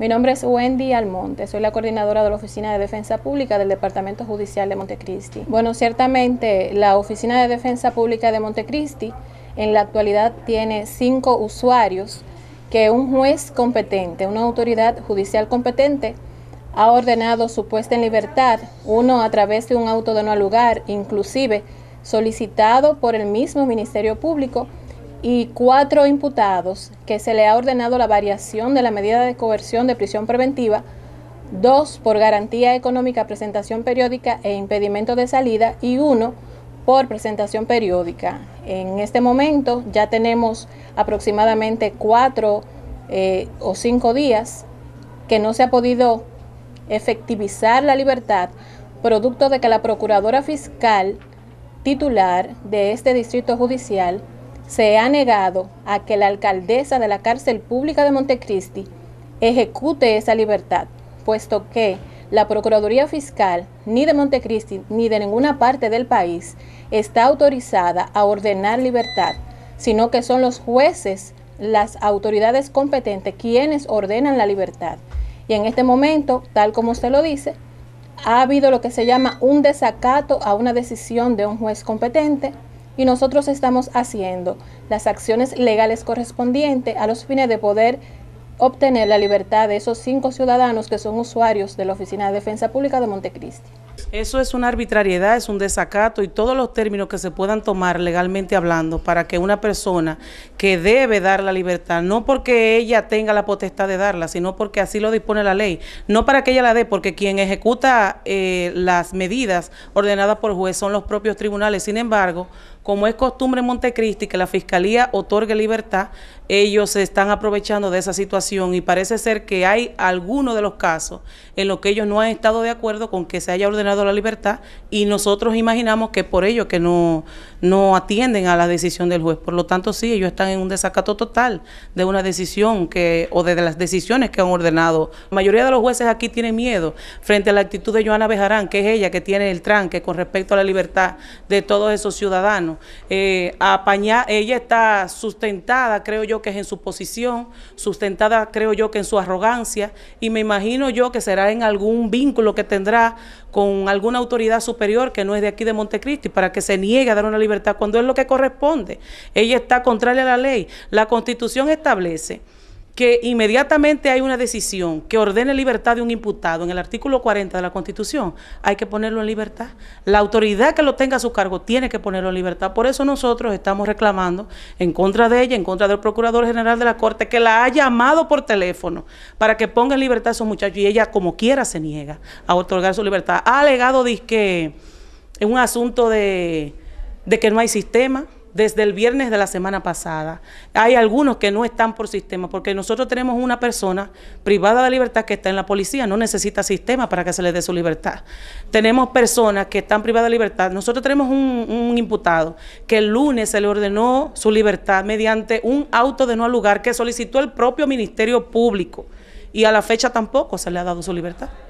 Mi nombre es Wendy Almonte, soy la coordinadora de la Oficina de Defensa Pública del Departamento Judicial de Montecristi. Bueno, ciertamente la Oficina de Defensa Pública de Montecristi en la actualidad tiene cinco usuarios que un juez competente, una autoridad judicial competente, ha ordenado su puesta en libertad, uno a través de un auto de no lugar, inclusive solicitado por el mismo Ministerio Público, y cuatro imputados que se le ha ordenado la variación de la medida de coerción de prisión preventiva, dos por garantía económica, presentación periódica e impedimento de salida y uno por presentación periódica. En este momento ya tenemos aproximadamente cuatro eh, o cinco días que no se ha podido efectivizar la libertad, producto de que la Procuradora Fiscal titular de este Distrito Judicial se ha negado a que la alcaldesa de la cárcel pública de Montecristi ejecute esa libertad, puesto que la Procuraduría Fiscal ni de Montecristi ni de ninguna parte del país está autorizada a ordenar libertad, sino que son los jueces, las autoridades competentes quienes ordenan la libertad. Y en este momento, tal como usted lo dice, ha habido lo que se llama un desacato a una decisión de un juez competente y nosotros estamos haciendo las acciones legales correspondientes a los fines de poder obtener la libertad de esos cinco ciudadanos que son usuarios de la Oficina de Defensa Pública de Montecristi. Eso es una arbitrariedad, es un desacato y todos los términos que se puedan tomar legalmente hablando para que una persona que debe dar la libertad, no porque ella tenga la potestad de darla, sino porque así lo dispone la ley, no para que ella la dé, porque quien ejecuta eh, las medidas ordenadas por juez son los propios tribunales. Sin embargo, como es costumbre en Montecristi que la Fiscalía otorgue libertad, ellos se están aprovechando de esa situación y parece ser que hay algunos de los casos en los que ellos no han estado de acuerdo con que se haya ordenado la libertad y nosotros imaginamos que por ello que no, no atienden a la decisión del juez. Por lo tanto, sí, ellos están en un desacato total de una decisión que o de las decisiones que han ordenado. La mayoría de los jueces aquí tienen miedo frente a la actitud de Joana Bejarán, que es ella que tiene el tranque con respecto a la libertad de todos esos ciudadanos. Eh, ella está sustentada, creo yo que es en su posición, sustentada, creo yo que en su arrogancia, y me imagino yo que será en algún vínculo que tendrá con alguna autoridad superior que no es de aquí de Montecristi, para que se niegue a dar una libertad cuando es lo que corresponde. Ella está contraria a la ley. La constitución establece que inmediatamente hay una decisión que ordene libertad de un imputado en el artículo 40 de la Constitución, hay que ponerlo en libertad. La autoridad que lo tenga a su cargo tiene que ponerlo en libertad. Por eso nosotros estamos reclamando en contra de ella, en contra del Procurador General de la Corte, que la ha llamado por teléfono para que ponga en libertad a esos muchachos y ella como quiera se niega a otorgar su libertad. Ha alegado que es un asunto de que no hay sistema desde el viernes de la semana pasada. Hay algunos que no están por sistema, porque nosotros tenemos una persona privada de libertad que está en la policía, no necesita sistema para que se le dé su libertad. Tenemos personas que están privadas de libertad. Nosotros tenemos un, imputado que el lunes se le ordenó su libertad mediante un auto de no al lugar que solicitó el propio Ministerio Público y a la fecha tampoco se le ha dado su libertad.